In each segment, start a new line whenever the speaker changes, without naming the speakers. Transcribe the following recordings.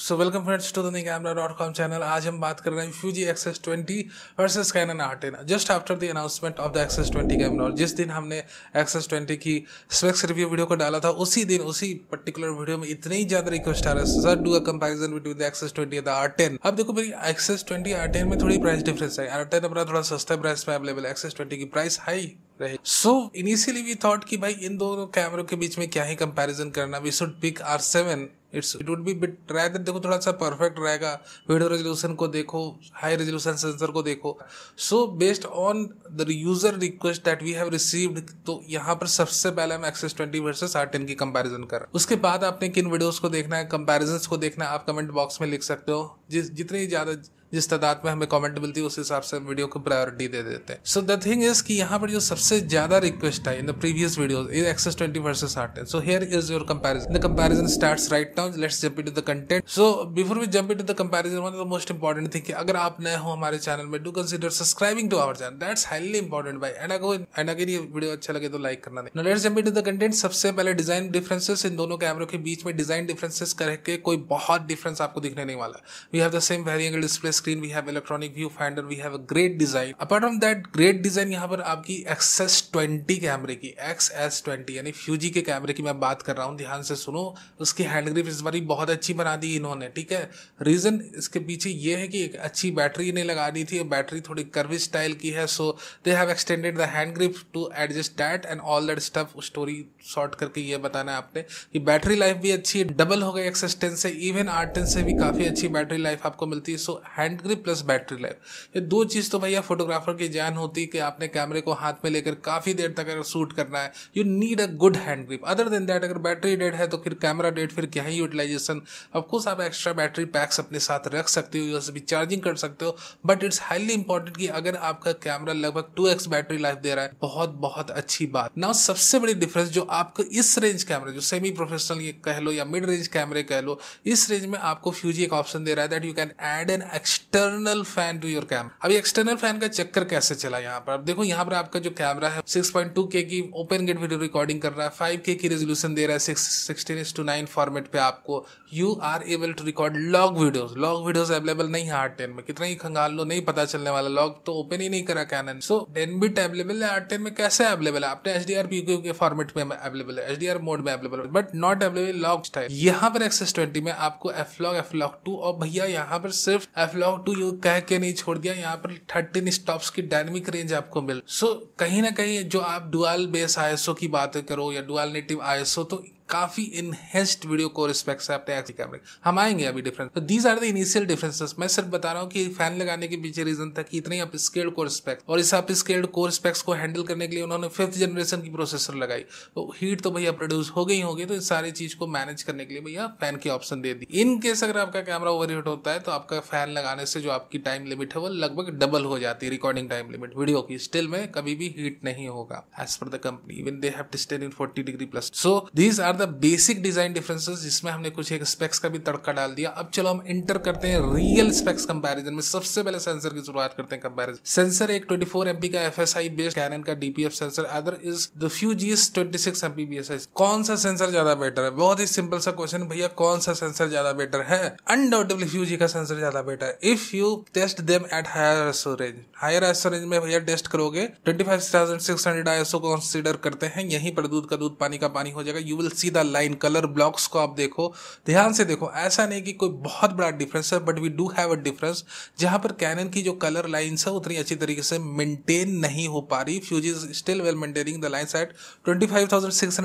So welcome friends to the camera dot com channel आज हम बात कर रहे हैं Fuji access twenty versus Canon R just after the announcement of the XS twenty camera और जिस दिन हमने एक्सेस ट्वेंटी की स्पेक्स रिव्यू वीडियो को डाला था उसी दिन उसी पर्टिकुलर वीडियो में इतने ही ज्यादा रिक्वेस्ट आ रहे हैं sir do a comparison with the XS twenty and the R ten अब देखो भाई एक्सेस ट्वेंटी आर टेन में थोड़ी प्राइस डिफरेंस है आर टेन अपना थोड़ा सस्ता प्राइस में अवेलेबल एक्सेस ट्वेंटी की प्राइस हाई रहे सो इनिशियली वी थॉट कि भाई इन दोनों कैमरों के बीच में क्या ही कंपैरिजन करना we should pick R seven it's it would be bit rather देखो थोड़ा सा परफेक्ट रहेगा वीडियो रेजोल्यूशन को देखो हाई रेजोल्यूशन सेंसर को देखो so based on the user request that we have received तो यहाँ पर सबसे पहले हम XS twenty versus R ten की कंपैरिजन कर उसके बाद आपने किन वीडियोस को देखना है कंपेरिजन को देखना है आप कमेंट बॉक्स में लिख सकते हो जिस जितनी ज़्यादा जिस तादाद में हमें कमेंट मिलती है उस हिसाब से वीडियो को प्रायोरिटी दे देते हैं सो द थिंग इज कि यहाँ पर जो सबसे ज्यादा रिक्वेस्ट है in the previous video is access twenty versus art so here is your comparison the comparison starts right now let's jump it the content so before we jump it the comparison one the most important thing अगर आप नए हो हमारे channel में do consider subscribing to our channel that's highly important bye and अगर and अगर ये video अच्छा लगे तो लाइक करना नहीं let's jump it the content सबसे पहले डिजाइन डिफरेंसेस इन दोनों कैमरों के बीच में डिजाइन डिफरेंसेस करके कोई बहुत डिफरेंस आपको दिखने नहीं वाला we have the same vari angle displays screen we have electronic viewfinder we have a great design apart from that great design यहाँ पर आपकी एक्स एस ट्वेंटी कैमरे की एक्स एस ट्वेंटी यानी फ्यूजी के कैमरे की मैं बात कर रहा हूँ ध्यान से सुनो उसकी हैंडग्रिप इस बारी बहुत अच्छी बना दी इन्होंने ठीक है रीज़न इसके पीछे ये है कि एक अच्छी बैटरी इन्हें लगा दी थी बैटरी थोड़ी कर्वी स्टाइल की है so they have extended the hand grip to adjust that and all that stuff story short करके ये बताना है आपने कि बैटरी लाइफ भी अच्छी है डबल हो गई एक्सेस टेन से इवन आर टेन से भी काफ़ी अच्छी बैटरी लाइफ आपको मिलती है so hand hand grip plus battery life ये दो चीज़ तो भैया फोटोग्राफर की जान होती है कि आपने कैमरे को हाथ में लेकर काफ़ी देर तक अगर शूट करना है you need a good hand grip other than that अगर बैटरी डेड है तो फिर कैमरा डेड फिर क्या ही यूटिलाइजेशन ऑफकोर्स आप एक्स्ट्रा बैटरी पैक्स अपने साथ रख सकते हो या भी चार्जिंग कर सकते हो बट इट्स हाईली इंपॉर्टेंट कि अगर आपका कैमरा लगभग टू बैटरी लाइफ दे रहा है बहुत बहुत अच्छी बात ना सबसे बड़ी डिफरेंस जो आपको इस रेंज कैमरे जो सेमी प्रोफेशनल कह लो या मिड रेंज कैमरे कह लो इस रेंज में आपको फ्यूजी एक ऑप्शन दे रहा है that you can add an extra external fan to your camera अभी एक्सटर्नल फैन का चक्कर कैसे चला यहाँ पर अब देखो यहाँ पर आपका जो कैमरा है 6.2 के की ओपन गेट वीडियो रिकॉर्डिंग कर रहा है 5K की रेजोल्यूशन दे रहा है six sixteen is to nine format पे आपको you are able to record log videos log videos available नहीं है आर टेन में कितना ही खंगाल लो नहीं पता चलने वाला लॉग तो ओपन ही नहीं करा कैन सो टेन बिट अवेलेबल है आर टेन में कैसे अवेलेबल है आपने एच डी आर पी के फॉर्मेट में अवेलेबल है एच डी आर मोड में available but not available log style यहाँ पर एक्सेस ट्वेंटी में आपको F log F log two और भैया यहाँ पर सिर्फ F log how to you कह के नहीं छोड़ दिया यहाँ पर थर्टीन स्टॉप्स की डायनेमिक रेंज आपको मिल सो so, कहीं ना कहीं जो आप डुअल बेस आईएसओ की बात करो या डुअल नेटिव आईएसओ तो काफी इनहेंस्ड वीडियो को रिस्पेक्ट से अपने एक्सी कैमरे हम आएंगे अभी डिफरेंस तो these are the initial differences मैं सिर्फ बता रहा हूँ कि फैन लगाने के पीछे रीजन था कि इतने आप स्केल्ड को रिस्पेक्ट और इस आप स्केल्ड को स्पेक्स को हैंडल करने के लिए उन्होंने फिफ्थ जनरेशन की प्रोसेसर लगाई तो हीट तो भैया प्रोड्यूस हो गई होगी तो इस सारी चीज को मैनेज करने के लिए भैया फैन की option they the in case अगर आपका कैमरा ओवर होता है तो आपका फैन लगाने से जो आपकी टाइम लिमिट है वो लगभग डबल हो जाती है रिकॉर्डिंग टाइम लिमिट वीडियो की स्टिल में कभी भी हीट नहीं होगा as per the company even they have in forty degree plus so these are the the basic design differences जिसमें हमने कुछ एक स्पेक्स का भी तड़का डाल दिया अब चलो हम इंटर करते हैं रियल स्पेक्स कंपैरिजन में सबसे पहले सेंसर की शुरुआत करते हैं कंपैरिजन सेंसर एक 24 एमपी का एफएसआई बेस्ड कैनन का DPF sensor other is the Fuji 26 MP BSI कौन सा सेंसर ज्यादा बेटर है बहुत ही सिंपल सा क्वेश्चन भैया कौन सा सेंसर ज्यादा बेटर है अनडाउटेबली फ्यू जी का सेंसर ज्यादा बेटर है if you test them at higher ISO range higher ISO range में भैया टेस्ट करोगे twenty five thousand six hundred ISO consider करते हैं यहीं पर दूध का दूध पानी का पानी हो जाएगा यू विल सीधा लाइन कलर ब्लॉक्स को आप देखो ध्यान से देखो ऐसा नहीं कि कोई बहुत बड़ा डिफरेंस है but we do have a difference जहां पर कैनन की जो कलर लाइन्स है उतनी अच्छी तरीके से मेंटेन नहीं हो पा रही Fuji is still well maintaining the lines at twenty five thousand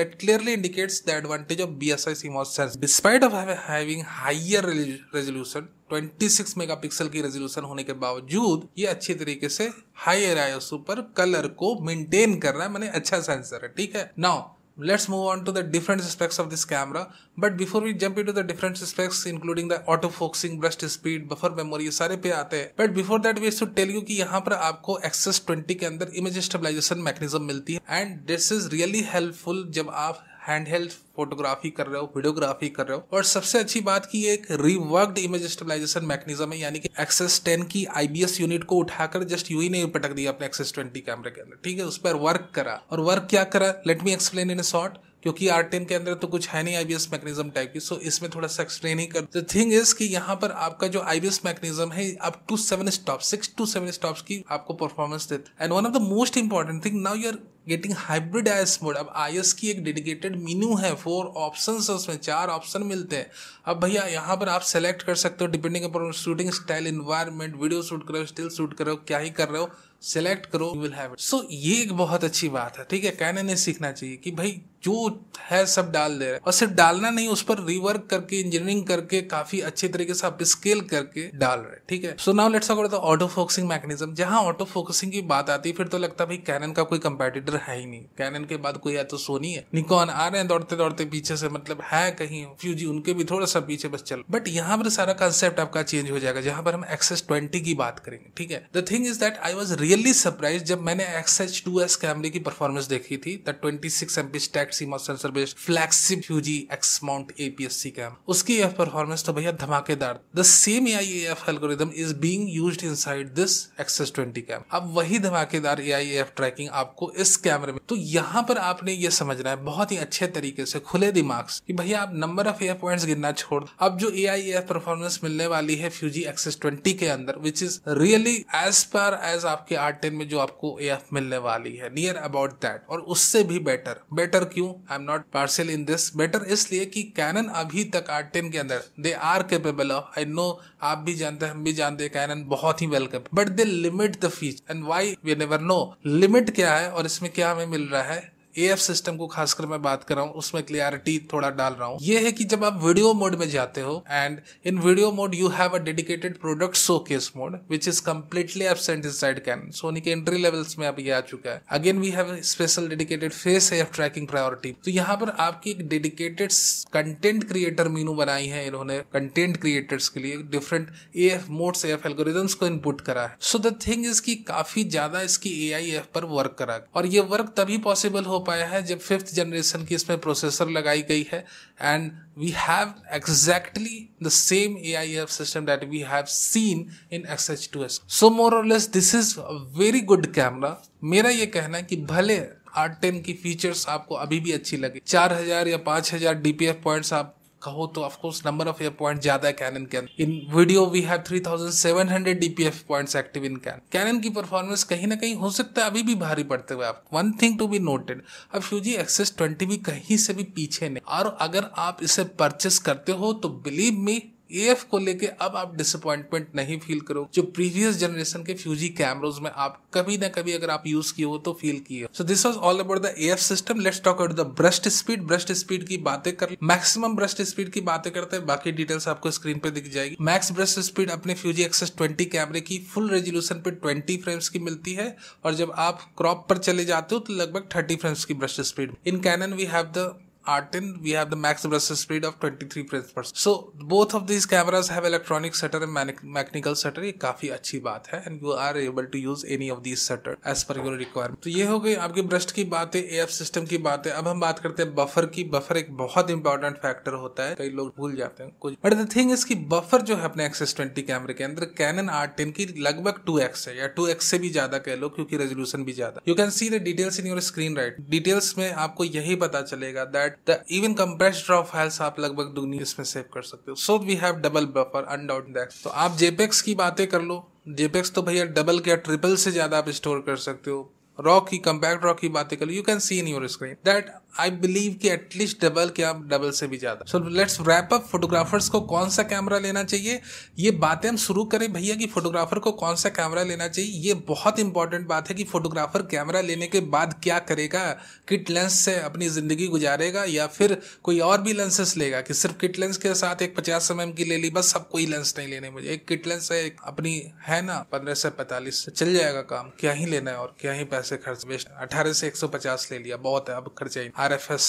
that clearly indicates the advantage of B S I CMOS despite of having higher resolution 26 megapixel की रेजोल्यूशन होने के बावजूद ये अच्छी तरीके से हाई एरायोसो पर कलर को मेंटेन कर रहा है मैंने अच्छा सेंसर है ठीक है now let's move on to the different specs of this camera but before we jump into the different specs including the auto focusing burst speed buffer memory sare pe aate hain but before that we should tell you ki yahan par aapko access 20 ke andar image stabilization mechanism milti hai and this is really helpful jab aap hand held photography कर रहे हो videography कर रहे हो और सबसे अच्छी बात की एक रिवर्कड इमेज स्टेबलाइजेशन मैकेनिज्म है यानी कि एक्सेस टेन की आईबीएस यूनिट को उठाकर जस्ट यू ही नहीं पटक दिया अपने एक्सेस ट्वेंटी कैमरे के अंदर ठीक है उस पर वर्क करा और वर्क क्या करा let me explain in short क्योंकि आर टेन के अंदर तो कुछ है नहीं आईबीएस मैकेनिज्म टाइप की सो इसमें थोड़ा सा एक्सप्लेन ही कर द थिंग इज कि यहाँ पर आपका जो आईबीएस मैकेनिज्म है up to seven stop six to seven stop की आपको परफॉर्मेंस देते and one of the most important thing now you're getting hybrid I S mode अब आई एस की एक डेडिकेटेड मीनू है फोर ऑप्शन है उसमें चार ऑप्शन मिलते हैं अब भैया यहाँ पर आप सेलेक्ट कर सकते हो depending upon shooting style environment video shoot करो स्टिल शूट करो क्या ही कर रहे हो सेलेक्ट करो विल हैव इट सो ये एक बहुत अच्छी बात है ठीक है कहने नहीं सीखना चाहिए कि भाई जो है सब डाल दे रहे हैं और सिर्फ डालना नहीं उस पर रिवर्क करके इंजीनियरिंग करके काफी अच्छे तरीके से आप स्केल करके डाल रहे ठीक है सो नाउ लेट्स अगर ऑटो फोकसिंग मैकेनिज्म जहां ऑटो फोकसिंग की बात आती है फिर तो लगता है भाई कैनन का कोई कंपेटिटर है ही नहीं कैनन के बाद कोई या तो सोनी है निकॉन आ रहे हैं दौड़ते दौड़ते पीछे से मतलब है कहीं फ्यूजी उनके भी थोड़ा सा पीछे बस चल बट यहाँ पर सारा कंसेप्ट आपका चेंज हो जाएगा जहां पर हम एक्सेस ट्वेंटी की बात करेंगे ठीक है the thing is that I was really surprise जब मैंने एक्स एच टू एस कैमरे की परफॉर्मेंस देखी थी the twenty six MP stack direct CMOS sensor based flagship Fuji X mount APSC cam उसकी यह परफॉर्मेंस तो भैया धमाकेदार the same A F algorithm is being used inside this X S twenty cam अब वही धमाकेदार ए आई एफ ट्रैकिंग आपको इस कैमरे में तो यहाँ पर आपने ये समझना है बहुत ही अच्छे तरीके से खुले दिमाग से कि भैया आप नंबर ऑफ एयर पॉइंट्स गिनना छोड़ अब जो ए आई एयर परफॉर्मेंस मिलने वाली है फ्यूजी एक्सेस ट्वेंटी के अंदर which is really as per as आपके आर टेन में जो आपको ए एफ मिलने वाली है नियर अबाउट दैट और उससे भी बेटर बेटर क्यों I am not partial in this better इसलिए कि कैनन अभी तक आर टेन के अंदर they are capable of I know आप भी जानते हैं हम भी जानते हैं कैनन बहुत ही welcome but they limit the feature and why we never know limit क्या है और इसमें क्या हमें मिल रहा है ए एफ सिस्टम को खासकर मैं बात कर रहा हूँ उसमें क्लियरिटी थोड़ा डाल रहा हूँ ये है कि जब आप वीडियो मोड में जाते हो and in video mode you have a dedicated product showcase mode which is completely absent inside can Sony के एंट्री लेवल्स में अब ये आ चुका है again we have special dedicated face F tracking priority तो यहाँ पर आपकी एक डेडिकेटेड कंटेंट क्रिएटर मीनू बनाई है इन्होंने कंटेंट क्रिएटर्स के लिए different A F modes F algorithms को इनपुट करा है सो द थिंग इज की काफी ज्यादा इसकी ए आई एफ पर वर्क करा और ये वर्क तभी पॉसिबल हो पाया है जब फिफ्थ जनरेशन की इसमें प्रोसेसर लगाई गई है and we have exactly the same A I F system that we have seen in X H two S so more और less this is a very good camera मेरा ये कहना है कि भले आर टेन की फीचर्स आपको अभी भी अच्छी लगे चार हजार या पांच हजार डीपीएफ पॉइंट्स आप कहो तो of course number of AF point ज्यादा है कैनन के अंदर in video we have 3700 DPF points active in can Canon की परफॉर्मेंस कहीं ना कहीं हो सकता है अभी भी भारी पड़ते हुए आप one thing to be noted अब फ्यूजी एक्सेस ट्वेंटी भी कहीं से भी पीछे नहीं और अगर आप इसे परचेस करते हो तो बिलीव मी एफ को लेके अब आप डिसअपॉइंटमेंट नहीं फील करो जो प्रीवियस जनरेशन के फ्यूजी कैमरोज में आप कभी ना कभी अगर आप यूज किए हो तो फील किए so this was all about the F system let's talk about the burst speed burst speed की बातें कर मैक्सिमम ब्रस्ट स्पीड की बातें करते हैं बाकी डिटेल्स आपको स्क्रीन पे दिख जाएगी मैक्स ब्रस्ट स्पीड अपने फ्यूजी एक्सेस ट्वेंटी कैमरे की फुल रेजोल्यूशन पे ट्वेंटी फ्रेम्स की मिलती है और जब आप क्रॉप पर चले जाते हो तो लगभग थर्टी फ्रेम्स की burst speed in can we have the R10, we have the max brush speed of 23 frames per second. So both of these cameras have electronic shutter and mechanical shutter ये काफी अच्छी बात है and you are able to use any of this shutter as per your requirement तो ये हो गई आपके ब्रस्ट की बातें ए सिस्टम की बातें अब हम बात करते हैं बफर की बफर एक बहुत इंपॉर्टेंट फैक्टर होता है कई लोग भूल जाते हैं कुछ बट द थिंग इसकी बफर जो है अपने एक्सेस ट्वेंटी कैमरे के अंदर कैनन आर टेन की लगभग टू एक्स है या टू एक्स से भी ज्यादा कह लो क्योंकि रेजोल्यूशन भी ज्यादा you can see the details in your screen right details में आपको यही पता चलेगा that that the even compressed raw files आप लगभग दुगनी इसमें सेव कर सकते हो so we have double buffer undoubted that तो आप जेपेक्स की बातें कर लो जेपेक्स तो भैया डबल या ट्रिपल से ज़्यादा आप स्टोर कर सकते हो रॉ की कंपैक्ट रॉ की बातें कर लो you can see in your screen that I believe कि एटलीस्ट डबल क्या डबल से भी ज़्यादा so let's wrap up photographers को कौन सा कैमरा लेना चाहिए ये बातें हम शुरू करें भैया कि फोटोग्राफर को कौन सा कैमरा लेना चाहिए ये बहुत इंपॉर्टेंट बात है कि फोटोग्राफर कैमरा लेने के बाद क्या करेगा किट लेंस से अपनी ज़िंदगी गुजारेगा या फिर कोई और भी लेंसेस लेगा कि सिर्फ किट लेंस के साथ एक पचास एम mm की ले ली बस सब कोई लेंस नहीं लेने मुझे एक किट लेंस है एक अपनी है ना पंद्रह से पैंतालीस से तो चल जाएगा काम क्या ही लेना है और क्या ही पैसे खर्च बेस्ट अठारह से एक सौ पचास ले लिया बहुत है अब खर्चा ही RFS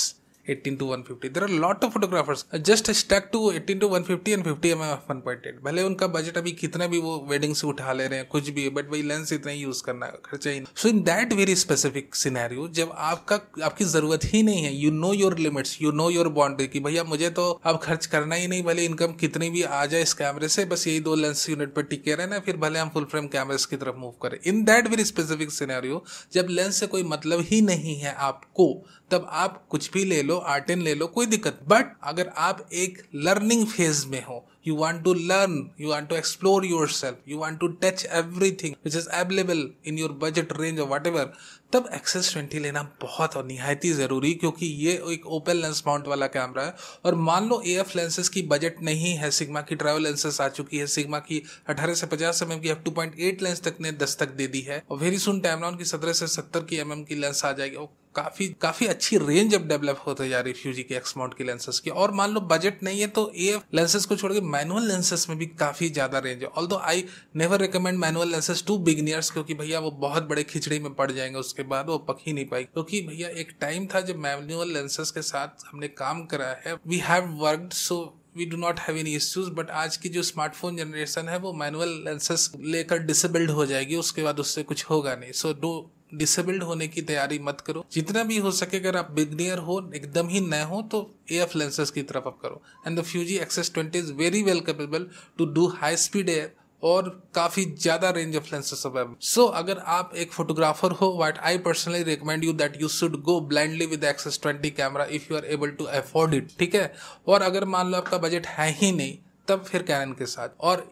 18 to 150 there are lot of photographers just stuck to 18 to 150 and 50 mm F 1.8. भले उनका बजट अभी कितना भी वो वेडिंग से उठा ले रहे हैं कुछ भी बट वही लेंस इतना ही यूज करना खर्चा ही so in that very specific scenario जब आपका आपकी जरूरत ही नहीं है you know your limits you know your boundary कि भैया मुझे तो अब खर्च करना ही नहीं भले इनकम कितनी भी आ जाए इस कैमरे से बस यही दो लेंस यूनिट पर टिके रहे ना फिर भले हम फुल फ्रेम कैमरेज की तरफ मूव करें in that very specific scenario जब लेंस से कोई मतलब ही नहीं है आपको तब आप कुछ भी ले लो आर्ट एंड ले लो कोई दिक्कत बट अगर आप एक लर्निंग फेज में हो you want to learn you want to explore yourself you want to touch everything which is available in your budget range और वट एवर तब एक्सेस ट्वेंटी लेना बहुत और निहायत ही ज़रूरी क्योंकि ये एक ओपन लेंस माउंट वाला कैमरा है और मान लो ए एफ लेंसेज की बजट नहीं है सिग्मा की ट्रेवल लेंसेज आ चुकी है सिग्मा की अठारह से पचास एम mm एम की F two point eight lens तक ने दस्तक दे दी है और वेरी सुन टैमरॉन की सत्रह से सत्तर की एम mm एम की लेंस आ जाएगी और काफ़ी काफ़ी अच्छी रेंज अब डेवलप होते जा रही है फ्यूजी के एक्स माउंट के लेंसेज की और मान लो बजट नहीं है तो ए लेंसेज को छोड़ के मैनुअल लेंसेज में भी काफ़ी ज़्यादा रेंज है although I never recommend manual lenses to beginners क्योंकि भैया वो बहुत बड़े खिचड़ी में पड़ जाएंगे उसके बाद वो पक ही नहीं पाएगी क्योंकि भैया एक टाइम था जब मैनुअल लेंसेज के साथ हमने काम करा है we have worked so we do not have any issues but आज की जो स्मार्टफोन जनरेशन है वो मैनुअल लेंसेज लेकर डिसेबल्ड हो जाएगी उसके बाद उससे कुछ होगा नहीं सो डो डिसेबल्ड होने की तैयारी मत करो जितना भी हो सके अगर आप बिगनियर हो एकदम ही नए हो तो ए एफ लेंसेज की तरफ आप करो and the Fuji access twenty is very well capable to do high speed AF और काफ़ी ज़्यादा रेंज ऑफ लेंसेस अब सो अगर आप एक फोटोग्राफर हो what I personally recommend you that you should go blindly with X S twenty camera if you are able to afford it ठीक है और अगर मान लो आपका बजट है ही नहीं तब फिर कैनन के साथ और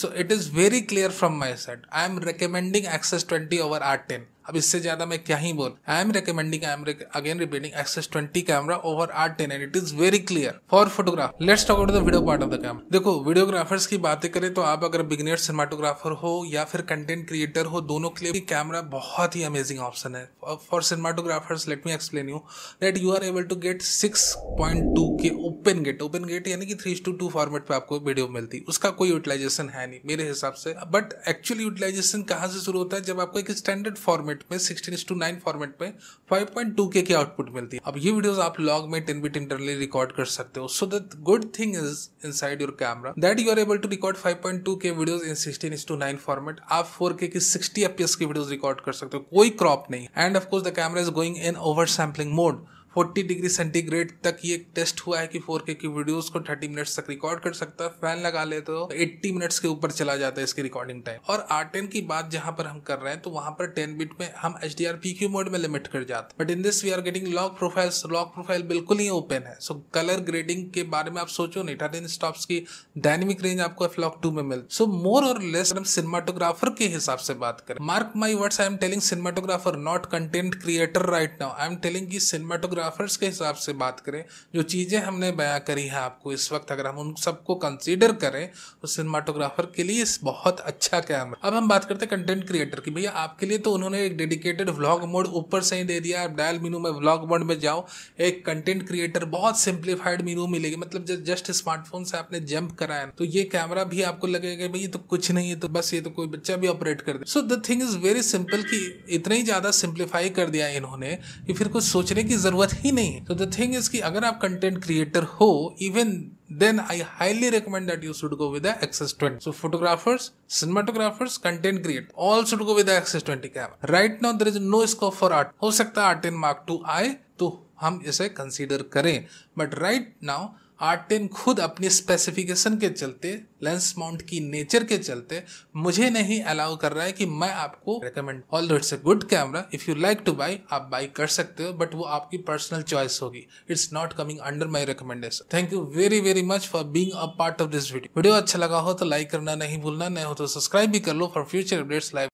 so it is very clear from my side I am recommending X S twenty over R ten अब इससे ज्यादा मैं क्या ही बोल I am recommending I am again repeating X S 20 camera over R ten and it is very clear for photograph let's talk about the video part of the camera देखो videographers की बातें करें तो आप अगर बिगनेट सिनेमाटोग्राफर हो या फिर कंटेंट क्रिएटर हो दोनों के लिए कैमरा बहुत ही अमेजिंग ऑप्शन है for cinematographers let me explain you that you are able to get six point two K open gate open gate यानी कि थ्री टू टू फॉर्मेट पर आपको वीडियो मिलती उसका कोई यूटिलाइजेशन है नहीं मेरे हिसाब से बट एक्चुअली यूटिलाइजेशन कहाँ से शुरू होता है जब आपको एक स्टैंडर्ड फॉर्मेट फॉर्मेट में सिक्सटीन टू नाइन फॉर्मेट में फाइव पॉइंट टू के की आउटपुट मिलती है अब ये वीडियोस आप लॉग में टेन बिट इंटरनली रिकॉर्ड कर सकते हो so that good thing is inside your camera that you are able to record five point two K video in sixteen to nine format आप four K की sixty FPS की video record कर सकते हो कोई crop नहीं and of course the camera is going in over sampling mode 40 degree centigrade तक ये टेस्ट हुआ है कि 4K की वीडियोस को 30 मिनट्स तक रिकॉर्ड कर सकता है फैन लगा ले तो 80 मिनट्स के ऊपर चला जाता है इसकी रिकॉर्डिंग टाइम और आर टेन की बात जहां पर हम कर रहे हैं तो वहां पर 10 बिट में हम H D R P Q mode में लिमिट कर जाते हैं but in this we are getting log profile log profile बिल्कुल ही ओपन है सो कलर ग्रेडिंग के बारे में आप सोचो नहीं टर्न स्टॉप्स की डायनेमिक रेंज आपको एफ लॉक टू में मिल सो मोर और लेस हम सिनेमाटोग्राफर के हिसाब से बात करें mark my words I am telling cinematographer not content creator right now I am telling की सिनेमाटोग्राफर फोटोग्राफर्स के हिसाब से बात करें जो चीज़ें हमने बयां करी हैं आपको इस वक्त अगर हम उन सबको कंसीडर करें तो सिनेमाटोग्राफर के लिए इस बहुत अच्छा कैमरा अब हम बात करते हैं कंटेंट क्रिएटर की भैया आपके लिए तो उन्होंने एक डेडिकेटेड व्लॉग मोड ऊपर से ही दे दिया आप डायल मीनू में व्लॉग मोड में जाओ एक कंटेंट क्रिएटर बहुत सिंप्लीफाइड मीनू मिलेगी मतलब जब जस्ट स्मार्टफोन से आपने जंप कराया तो ये कैमरा भी आपको लगेगा भाई तो कुछ नहीं है तो बस ये तो कोई बच्चा भी ऑपरेट कर दे so the thing is very simple कि इतना ही ज़्यादा सिंप्लीफाई कर दिया इन्होंने कि फिर कुछ सोचने की ज़रूरत ही नहीं तो द इज कि अगर आप कंटेंट क्रिएटर हो even then I highly recommend that you should go with X S twenty so photographers cinematographers content create all should go with X S twenty camera right now there is no scope for R हो सकता है art an mark to आए तो हम इसे consider करें but right now R ten खुद अपने स्पेसिफिकेशन के चलते लेंस माउंट की नेचर के चलते मुझे नहीं अलाउ कर रहा है कि मैं आपको recommend all it's a good camera if you like to buy आप बाई कर सकते हो बट वो आपकी पर्सनल चॉइस होगी it's not coming under my recommendation thank you very very much for being a part of this video video अच्छा लगा हो तो लाइक करना नहीं भूलना नहीं हो तो सब्सक्राइब भी कर लो फॉर फ्यूचर अपडेट्स लाइव